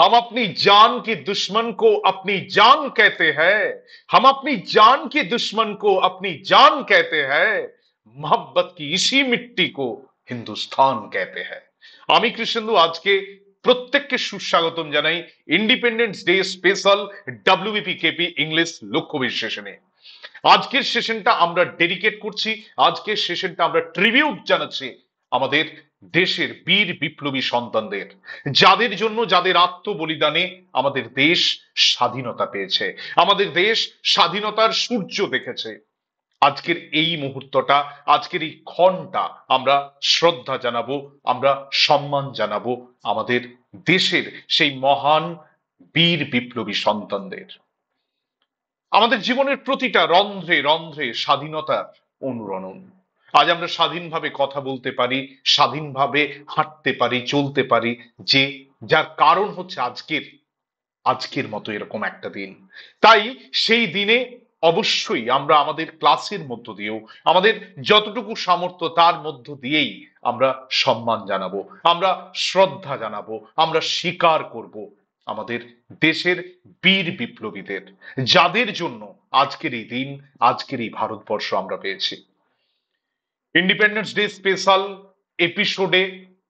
हम अपनी जान की दुश्मन को अपनी जान कहते हैं हम अपनी जान की दुश्मन को अपनी जान कहते हैं मोहब्बत की इसी मिट्टी को हिंदुस्तान कहते हैं आमी कृष्णु आज के प्रत्येक के सुस्वागत जनाई independence day special W KP के पी विश्लेषण আজকের সেশনটা आज के করছি আজকের সেশনটা আমরা ট্রিবিউট জানাচ্ছি আমাদের দেশের বীর বিপ্লবী সন্তানদের যাদের জন্য যাদের আত্মবলিদানে আমাদের দেশ স্বাধীনতা পেয়েছে আমাদের দেশ স্বাধীনতার সূর্য দেখেছে আজকের এই মুহূর্তটা আজকের এই ক্ষণটা আমরা শ্রদ্ধা জানাবো আমরা সম্মান জানাবো আমাদের দেশের সেই মহান বীর বিপ্লবী সন্তানদের আমাদের জীবনের প্রতিটা রন্ধ্রে রন্ধ্রে স্বাধীনতার অনুরণন আজ আমরা স্বাধীনভাবে কথা বলতে পারি স্বাধীনভাবে হাঁটতে পারি চলতে পারি যে যার কারণ হচ্ছে আজকের আজকের মতো এরকম একটা দিন তাই সেই দিনে অবশ্যই আমরা আমাদের ক্লাসের মধ্য দিয়েও আমাদের যতটুকু সামর্থ্য তার মধ্য দিয়েই আমরা সম্মান জানাবো আমরা শ্রদ্ধা জানাবো আমরা স্বীকার করব আমাদের দেশের বীর বিপ্লবীদের যাদের জন্য আজকের এই দিন আজকের এই ভারতবর্ষ আমরা পেয়েছি ইন্ডিপেন্ডেন্স ডে স্পেশাল এপিসোডে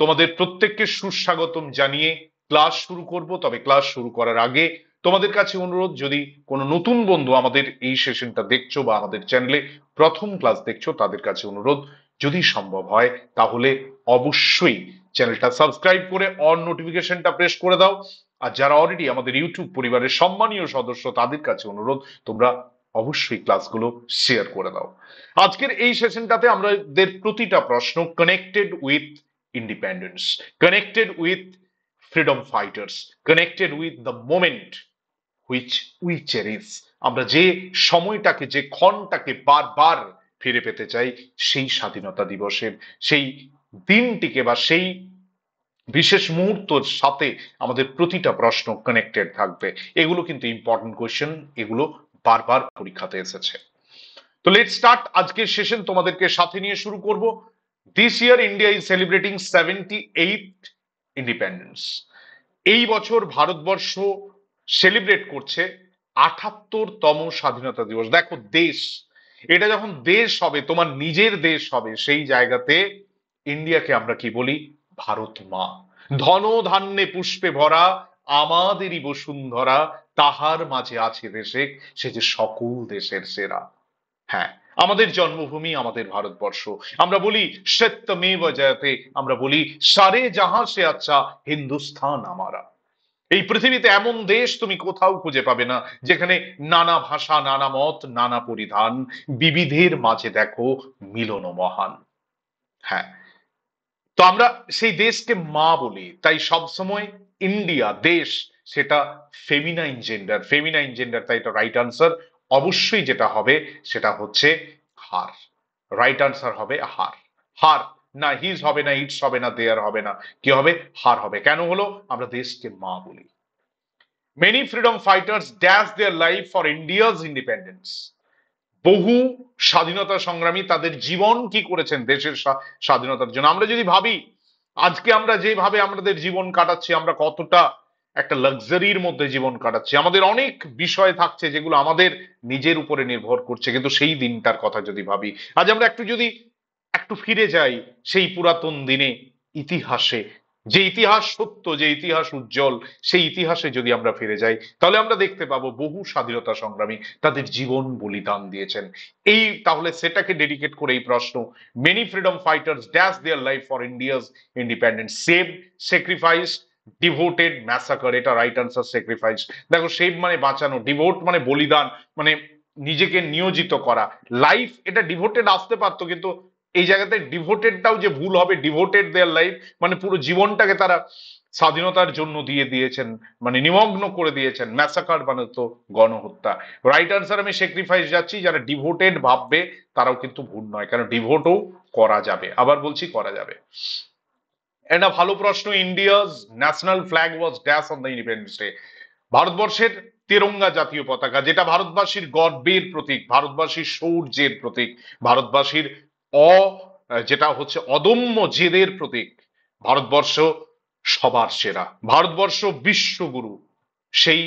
তোমাদের প্রত্যেককে সুস্বাগতম জানিয়ে ক্লাস শুরু করব তবে ক্লাস শুরু করার আগে তোমাদের কাছে অনুরোধ যদি কোনো নতুন বন্ধু আমাদের এই সেশনটা দেখছো বা আমাদের চ্যানেলে প্রথম ক্লাস দেখছো তাদের কাছে অনুরোধ যদি সম্ভব হয় তাহলে অবশ্যই চ্যানেলটা সাবস্ক্রাইব করে অন নোটিফিকেশনটা প্রেস করে দাও আর যারা অলরেডি আমাদের ইউটিউব পরিবারের সম্মানীয় সদস্য তাদের কাছে অনুরোধ তোমরা অবশ্যই ক্লাসগুলো শেয়ার করে দাও আজকের এই সেশনটাতে আমাদের প্রতিটা প্রশ্ন connected with independence connected with freedom fighters connected with the moment which we cherish আমরা যে সময়টাকে যে ক্ষণটাকে বারবার ফিরে পেতে চাই সেই স্বাধীনতা দিবসের সেই দিনটিকে বা সেই বিশেষ মুহূর্তর সাথে আমাদের প্রতিটা প্রশ্ন কানেক্টেড থাকবে এগুলো কিন্তু ইম্পর্টেন্ট কোয়েশ্চেন এগুলো বারবার পরীক্ষাতে এসেছে তো লেট স্টার্ট আজকের সেশন তোমাদেরকে সাথে নিয়ে শুরু করব this year India is celebrating seventy eight independence এই বছর ভারতবর্ষ সেলিব্রেট করছে আঠাত্তরতম স্বাধীনতা দিবস দেখো দেশ এটা যখন দেশ হবে তোমার নিজের দেশ হবে সেই জায়গাতে ইন্ডিয়াকে আমরা কি বলি ভারত মা ধন ধান্যে পুষ্পে ভরা আমাদেরই বসুন্ধরা তাহার মাঝে আছে দেশে সে যে সকল দেশের সেরা হ্যাঁ আমাদের জন্মভূমি আমাদের ভারতবর্ষ আমরা বলি সত্যমেব জয়তে আমরা বলি সারে জাহা সে আচ্ছা হিন্দুস্থান আমারা এই পৃথিবীতে এমন দেশ তুমি কোথাও খুঁজে পাবে না যেখানে নানা ভাষা নানা মত নানা পরিধান বিবিধের মাঝে দেখো মিলন মহান হ্যাঁ তো আমরা সেই দেশকে মা বলি তাই সবসময় ইন্ডিয়া দেশ সেটা ফেমিনাইন জেন্ডার ফেমিনাইন জেন্ডার তাই তো রাইট আনসার অবশ্যই যেটা হবে সেটা হচ্ছে হার রাইট আনসার হবে হার হার না হিজ হবে না ইটস হবে না দেয়ার হবে না কি হবে হার হবে কেন হলো আমরা দেশকে মা বলি many freedom fighters dash their life for India's independence বহু স্বাধীনতা সংগ্রামী তাদের জীবন কি করেছেন দেশের স্বাধীনতার জন্য আমরা যদি ভাবি আজকে আমরা যেভাবে আমাদের জীবন কাটাচ্ছি আমরা কতটা একটা লাক্সারির মধ্যে জীবন কাটাচ্ছি আমাদের অনেক বিষয় থাকছে যেগুলো আমাদের নিজের উপরে নির্ভর করছে কিন্তু সেই দিনটার কথা যদি ভাবি আজ আমরা একটু যদি একটু ফিরে যাই সেই পুরাতন দিনে ইতিহাসে যে ইতিহাস সত্য যে ইতিহাস উজ্জ্বল সেই ইতিহাসে যদি আমরা ফিরে যাই তাহলে আমরা দেখতে পাবো বহু স্বাধীনতা সংগ্রামী তাদের জীবন বলিদান দিয়েছেন এই তাহলে সেটাকে ডেডিকেট করে এই প্রশ্ন many freedom fighters dash their life for India's independent save sacrificed devoted massacre এটা রাইট আনসার স্যাক্রিফাইস দেখো সেভ মানে বাঁচানো ডিভোট মানে বলিদান মানে নিজেকে নিয়োজিত করা লাইফ এটা ডিভোটেড আসতে পারতো কিন্তু এই জায়গাতে ডিভোটেডটাও যে ভুল হবে ডিভোটেড দেয়ার লাইফ মানে পুরো জীবনটাকে তারা স্বাধীনতার জন্য দিয়ে দিয়েছেন মানে নিমগ্ন করে দিয়েছেন ম্যাসাকার মানে তো গণহত্যা রাইট আনসার আমি স্যাক্রিফাইস যাচ্ছি যারা ডিভোটেড ভাববে তারাও কিন্তু ভুল নয় কারণ ডিভোটও করা যাবে আবার বলছি করা যাবে এটা ভালো প্রশ্ন India's national flag was dash on the independence day ভারতবর্ষের তেরঙ্গা জাতীয় পতাকা যেটা ভারতবাসীর গর্বের প্রতীক ভারতবাসীর সৌর্যের প্রতীক ভারতবাসীর অ যেটা হচ্ছে অদম্য জেদের প্রতীক ভারতবর্ষ সবার সেরা ভারতবর্ষ বিশ্বগুরু সেই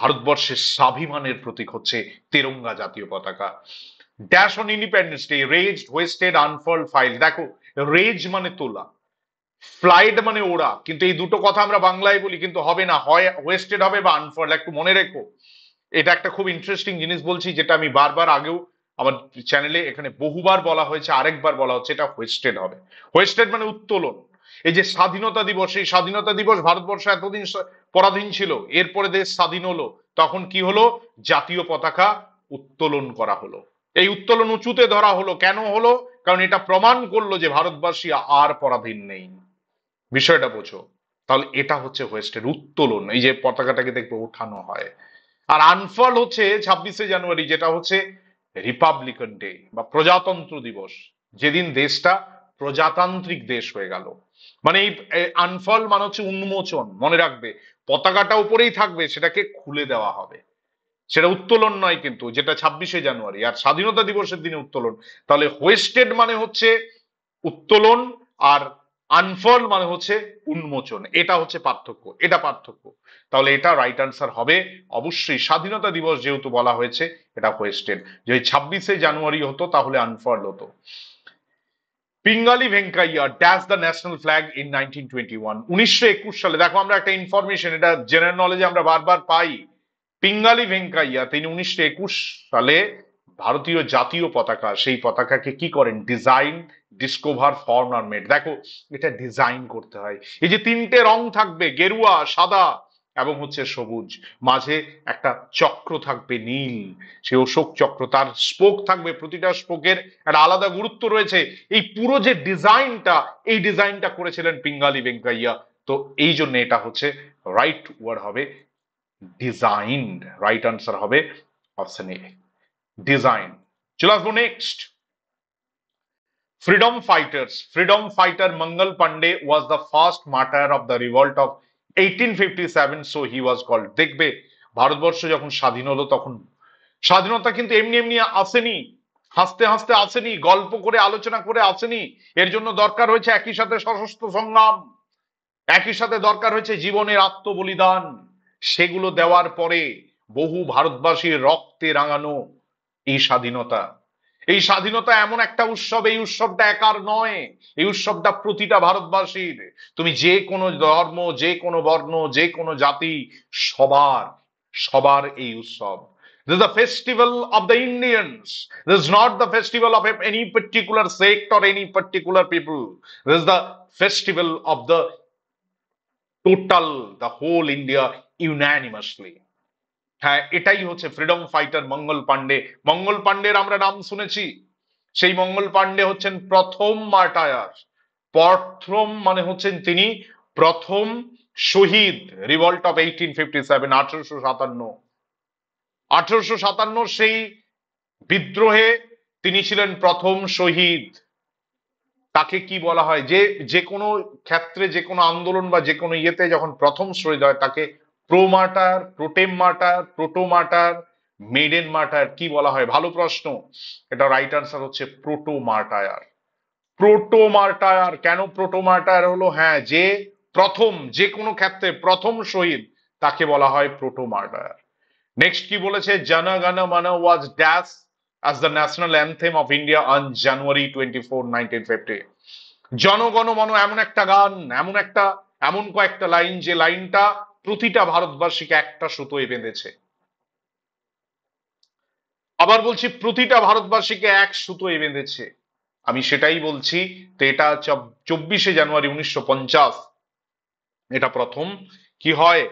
ভারতবর্ষের স্বাভিমানের প্রতীক হচ্ছে তেরঙ্গা জাতীয় পতাকা dash on independence day raised hoisted unfurl file দেখো রেজ মানে তোলা ফ্লাইট মানে ওড়া কিন্তু এই দুটো কথা আমরা বাংলায় বলি কিন্তু হবে না হয় ওয়েস্টেড হবে বা আনফল একটু মনে রেখো এটা একটা খুব ইন্টারেস্টিং জিনিস বলছি যেটা আমি বারবার আগেও আমার চ্যানেলে এখানে বহুবার বলা হয়েছে আরেকবার বলা হচ্ছে এটা ওয়েস্টেড হবে ওয়েস্টেড মানে উত্তোলন এই যে স্বাধীনতা দিবস এই স্বাধীনতা দিবস ভারতবর্ষ এতদিন পরাধীন ছিল এরপরে দেশ স্বাধীন হলো তখন কি হলো জাতীয় পতাকা উত্তোলন করা হলো এই উত্তোলন উঁচুতে ধরা হলো কেন হলো কারণ এটা প্রমাণ করলো যে ভারতবাসী আর পরাধীন নেই বিষয়টা বোঝো তাহলে এটা হচ্ছে ওয়েস্টের উত্তোলন এই যে পতাকাটাকে দেখবে ওঠানো হয় আর আনফল হচ্ছে ছাব্বিশে জানুয়ারি যেটা হচ্ছে রিপাবলিকান ডে বা প্রজাতন্ত্র দিবস যেদিন দেশটা প্রজাতান্ত্রিক দেশ হয়ে গেল মানে এই আনফল মানে হচ্ছে উন্মোচন মনে রাখবে পতাকাটা উপরেই থাকবে সেটাকে খুলে দেওয়া হবে সেটা উত্তোলন নয় কিন্তু যেটা ছাব্বিশে জানুয়ারি আর স্বাধীনতা দিবসের দিনে উত্তোলন তাহলে হোয়েস্টেড মানে হচ্ছে উত্তোলন আর আনফল মানে হচ্ছে উন্মোচন এটা হচ্ছে পার্থক্য এটা পার্থক্য তাহলে এটা রাইট আনসার হবে অবশ্যই স্বাধীনতা দিবস যেহেতু বলা হয়েছে এটা ওয়েস্টেন যদি ছাব্বিশে জানুয়ারি হতো তাহলে আনফল হতো Pingali Venkayya dash the national flag in nineteen twenty one উনিশশো একুশ সালে দেখো আমরা একটা ইনফরমেশন এটা জেনারেল নলেজে আমরা বারবার পাই পিঙ্গালি ভেঙ্কাইয়া তিনি উনিশশো একুশ সালে ভারতীয় জাতীয় পতাকা সেই পতাকাকে কি করেন ডিজাইন ডিসকোভার ফর্ম আর মেড দেখো এটা ডিজাইন করতে হয় এই যে তিনটে রং থাকবে গেরুয়া সাদা এবং হচ্ছে সবুজ মাঝে একটা চক্র থাকবে নীল সে অশোক চক্র তার স্পোক থাকবে প্রতিটা স্পোকের একটা আলাদা গুরুত্ব রয়েছে এই পুরো যে ডিজাইনটা এই ডিজাইনটা করেছিলেন পিঙ্গালি বেঙ্কাইয়া তো এই জন্য এটা হচ্ছে রাইট ওয়ার্ড হবে ডিজাইন রাইট আনসার হবে অপশন এ ডিজাইন চলে আসবো next freedom freedom fighter Mangal Pandey was pandey first martyr of martyr revolt of eighteen fifty seven so he was called দেখবে ভারতবর্ষ যখন স্বাধীন হলো তখন স্বাধীনতা কিন্তু এমনি এমনি আসেনি হাসতে হাসতে আসেনি গল্প করে আলোচনা করে আসেনি এর জন্য দরকার হয়েছে একই সাথে সশস্ত্র সংগ্রাম একই সাথে দরকার হয়েছে জীবনের আত্মবলিদান সেগুলো দেওয়ার পরে বহু ভারতবাসীর রক্তে রাঙানো এই স্বাধীনতা এই স্বাধীনতা এমন একটা উৎসব এই উৎসবটা একার নয় এই উৎসবটা প্রতিটা ভারতবাসীর তুমি যে কোনো ধর্ম যে কোনো বর্ণ যে কোনো জাতি সবার সবার এই উৎসব This is the festival of the Indians. This is not the festival of any particular sect or any particular people. This is the festival of the total, the whole India unanimously. হ্যাঁ এটাই হচ্ছে freedom fighter Mangal Pandey Mangal পান্ডের আমরা নাম শুনেছি সেই মঙ্গল পান্ডে হচ্ছেন প্রথম মার্টায়ার প্রথম মানে হচ্ছেন তিনি প্রথম শহীদ revolt of eighteen fifty seven আঠারোশো সাতান্ন আঠারোশো সাতান্ন সেই বিদ্রোহে তিনি ছিলেন প্রথম শহীদ তাকে কি বলা হয় যে যে কোনো ক্ষেত্রে যে কোনো আন্দোলন বা যে কোনো ইয়েতে যখন প্রথম শহীদ হয় তাকে promoter protem martyr proto maiden martyr কি বলা হয় ভালো প্রশ্ন এটা রাইট আনসার হচ্ছে প্রোটো মার্টায়ার প্রোটো কেন প্রোটো হলো হ্যাঁ যে প্রথম যে কোনো ক্ষেত্রে প্রথম শহীদ তাকে বলা হয় প্রোটো মার্টায়ার নেক্সট কি বলেছে Jana Gana Mana was the national the of India on January twenty four nineteen fifty Jana Gana Mana এমন একটা গান এমন একটা এমন কয়েকটা লাইন যে লাইনটা প্রতিটা ভারতবাসীকে একটা সুতোয় বেঁধেছে আবার বলছি প্রতিটা ভারতবাসীকে এক সুতোয় বেঁধেছে আমি সেটাই বলছি তো এটা চব্বিশে জানুয়ারি উনিশশো এটা প্রথম কি হয়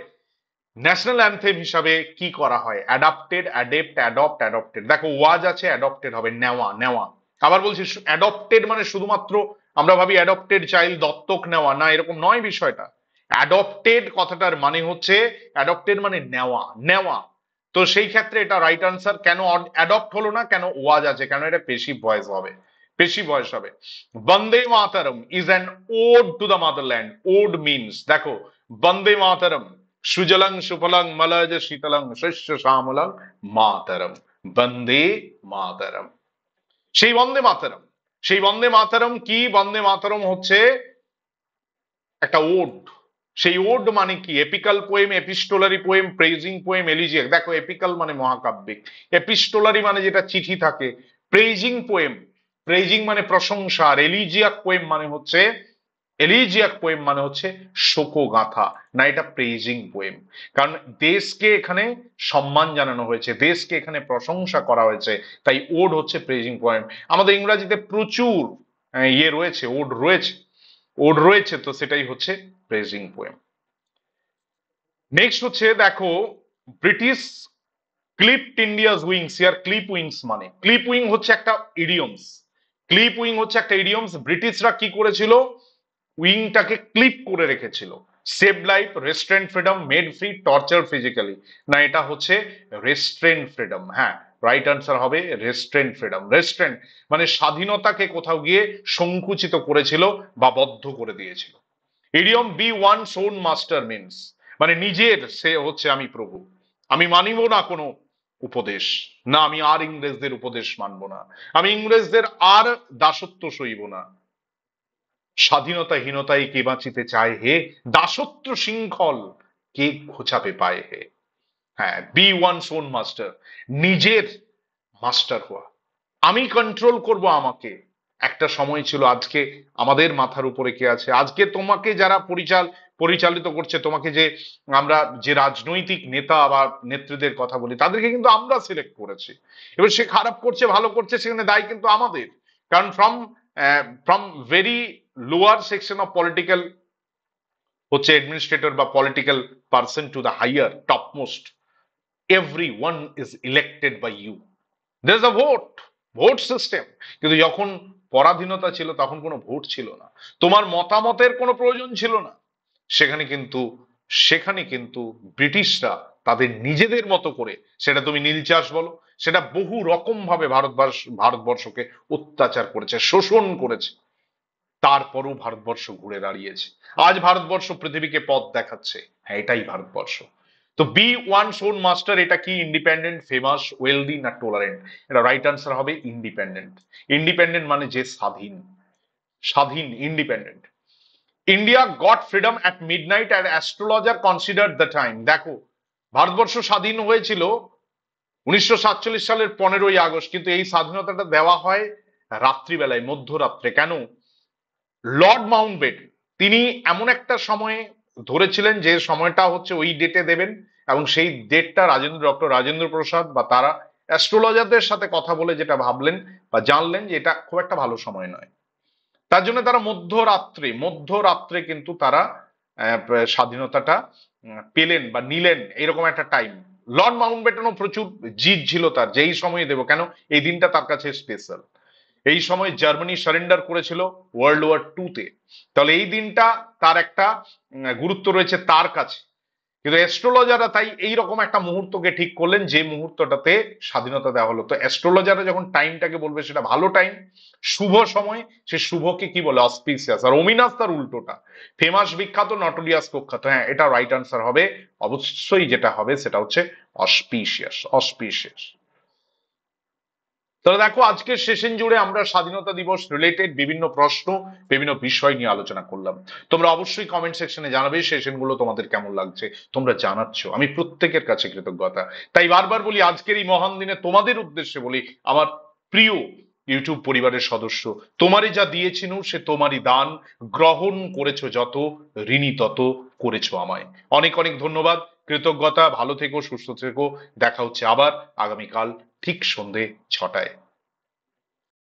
ন্যাশনাল অ্যান্থেম হিসাবে কি করা হয় অ্যাডাপ্টেড অ্যাডেপ্ট অ্যাডপ্ট অ্যাডপ্টেড দেখো ওয়াজ আছে অ্যাডপ্টেড হবে নেওয়া নেওয়া আবার বলছি অ্যাডপ্টেড মানে শুধুমাত্র আমরা ভাবি অ্যাডপ্টেড চাইল্ড দত্তক নেওয়া না এরকম নয় বিষয়টা অ্যাডপ্টেড কথাটার মানে হচ্ছে অ্যাডপ্টেড মানে নেওয়া নেওয়া তো সেই ক্ষেত্রে এটা রাইট আনসার কেন অ্যাডপ্ট হলো না কেন ওয়াজ আছে কেন এটা পেশি ভয়েস হবে পেশি ভয়েস হবে Vande Mataram is an ode to the motherland ode means দেখো বন্দে মাতারম সুজলং সুফলং মলজ শীতলং শস্য শ্যামলং মাতারম বন্দে মাতারম সেই বন্দে মাতারম সেই বন্দে মাতারম কি বন্দে মাতারম হচ্ছে একটা ওড সেই ওড মানে কি epical poem epistolary poem praising poem elegiac দেখো এপিকাল মানে মহাকাব্যিক এপিস্টোলারি মানে যেটা চিঠি থাকে প্রেজিং পোয়েম প্রেজিং মানে প্রশংসা আর এলিজিয়াক পোয়েম মানে হচ্ছে এলিজিয়াক পোয়েম মানে হচ্ছে শোকগাথা না এটা প্রেজিং পোয়েম কারণ দেশকে এখানে সম্মান জানানো হয়েছে দেশকে এখানে প্রশংসা করা হয়েছে তাই ওড হচ্ছে প্রেজিং পোয়েম আমাদের ইংরাজিতে প্রচুর ইয়ে রয়েছে ওড রয়েছে ওড রয়েছে তো সেটাই হচ্ছে প্রেজিং পোয়েম নেক্সট হচ্ছে দেখো British clipped India's wings year clip wings মানে ক্লিপ উইং হচ্ছে একটা ইডিয়মস ক্লিপ উইং হচ্ছে একটা ইডিয়মস ব্রিটিশরা কি করেছিল উইংটাকে ক্লিপ করে রেখেছিল save life restraint freedom made free torture physically না এটা হচ্ছে রেস্ট্রেন্ট ফ্রিডম হ্যাঁ রাইট আনসার হবে রেস্ট্রেন্ট ফ্রিডম রেস্ট্রেন্ট মানে স্বাধীনতাকে কোথাও গিয়ে সংকুচিত করেছিল বা বদ্ধ করে দিয়েছিল idiom be one's own master means মানে নিজের সে হচ্ছে আমি প্রভু আমি মানিব না কোনো উপদেশ না আমি আর ইংরেজদের উপদেশ মানব না আমি ইংরেজদের আর দাসত্ব সইব না স্বাধীনতাহীনতায় কে বাঁচিতে চায় হে দাসত্ব শৃঙ্খল কে খোঁচাতে পায় হে হ্যাঁ বি ওয়ান সোন মাস্টার নিজের মাস্টার হওয়া আমি কন্ট্রোল করব আমাকে একটা সময় ছিল আজকে আমাদের মাথার উপরে কে আছে আজকে তোমাকে যারা পরিচাল পরিচালিত করছে তোমাকে যে আমরা যে রাজনৈতিক নেতা বা নেত্রীদের কথা বলি তাদেরকে কিন্তু আমরা সিলেক্ট করেছি এবার সে খারাপ করছে ভালো করছে সেখানে দায় কিন্তু আমাদের কারণ from from very lower section of political হচ্ছে অ্যাডমিনিস্ট্রেটর বা political person to the higher top most every one is elected by you there is a vote vote system কিন্তু যখন পরাধীনতা ছিল তখন কোনো ভোট ছিল না তোমার মতামতের কোনো প্রয়োজন ছিল না সেখানে কিন্তু সেখানে কিন্তু ব্রিটিশরা তাদের নিজেদের মতো করে সেটা তুমি নীল চাষ বলো সেটা বহু রকম ভাবে ভারতবর্ষ ভারতবর্ষকে অত্যাচার করেছে শোষণ করেছে তারপরও ভারতবর্ষ ঘুরে দাঁড়িয়েছে আজ ভারতবর্ষ পৃথিবীকে পথ দেখাচ্ছে হ্যাঁ এটাই ভারতবর্ষ তো বি ওয়ান শোন মাস্টার এটা কি ইন্ডিপেন্ডেন্ট ফেমাস ওয়েলদি না টোলারেন্ট এটা রাইট আনসার হবে ইন্ডিপেন্ডেন্ট ইন্ডিপেন্ডেন্ট মানে যে স্বাধীন স্বাধীন independent India got freedom at midnight and astrologer consider the time দেখো ভারতবর্ষ স্বাধীন হয়েছিল উনিশশো সালের পনেরোই আগস্ট কিন্তু এই স্বাধীনতাটা দেওয়া হয় রাত্রিবেলায় মধ্যরাত্রে কেন লর্ড মাউন্টবেট তিনি এমন একটা সময়ে ধরেছিলেন যে সময়টা হচ্ছে ওই ডেটে দেবেন এবং সেই ডেটটা রাজেন্দ্র ডক্টর রাজেন্দ্র প্রসাদ বা তারা অ্যাস্ট্রোলজারদের সাথে কথা বলে যেটা ভাবলেন বা জানলেন যে এটা খুব একটা ভালো সময় নয় তার জন্য তারা মধ্যরাত্রে মধ্যরাত্রে কিন্তু তারা স্বাধীনতাটা পেলেন বা নিলেন এরকম একটা টাইম লর্ড মাউন্ট মাউন্টব্যাটনও প্রচুর জিত ছিল তার যেই সময়ে দেব কেন এই দিনটা তার কাছে স্পেশাল এই সময় জার্মানি সারেন্ডার করেছিল ওয়ার্ল্ড ওয়ার টু তে তাহলে এই দিনটা তার একটা গুরুত্ব রয়েছে তার কাছে কিন্তু অ্যাস্ট্রোলজাররা তাই এই রকম একটা মুহূর্তকে ঠিক করলেন যে মুহূর্তটাতে স্বাধীনতা দেওয়া হলো তো অ্যাস্ট্রোলজাররা যখন টাইমটাকে বলবে সেটা ভালো টাইম শুভ সময় সে শুভকে কি বলে অস্পিসিয়াস আর অমিনাস তার উল্টোটা ফেমাস বিখ্যাত নটোলিয়াস প্রখ্যাত হ্যাঁ এটা রাইট আনসার হবে অবশ্যই যেটা হবে সেটা হচ্ছে অস্পিসিয়াস অস্পিসিয়াস তাহলে দেখো আজকের সেশন জুড়ে আমরা স্বাধীনতা দিবস রিলেটেড বিভিন্ন প্রশ্ন বিভিন্ন বিষয় নিয়ে আলোচনা করলাম তোমরা অবশ্যই কমেন্ট সেকশনে জানাবে সেশনগুলো তোমাদের কেমন লাগছে তোমরা জানাচ্ছ আমি প্রত্যেকের কাছে কৃতজ্ঞতা তাই বারবার বলি আজকের এই মহান দিনে তোমাদের উদ্দেশ্যে বলি আমার প্রিয় ইউটিউব পরিবারের সদস্য তোমারই যা দিয়েছিনু সে তোমারই দান গ্রহণ করেছো যত ঋণী তত করেছো আমায় অনেক অনেক ধন্যবাদ কৃতজ্ঞতা ভালো থেকো সুস্থ থেকো দেখা হচ্ছে আবার আগামীকাল ঠিক সন্ধে ছটায়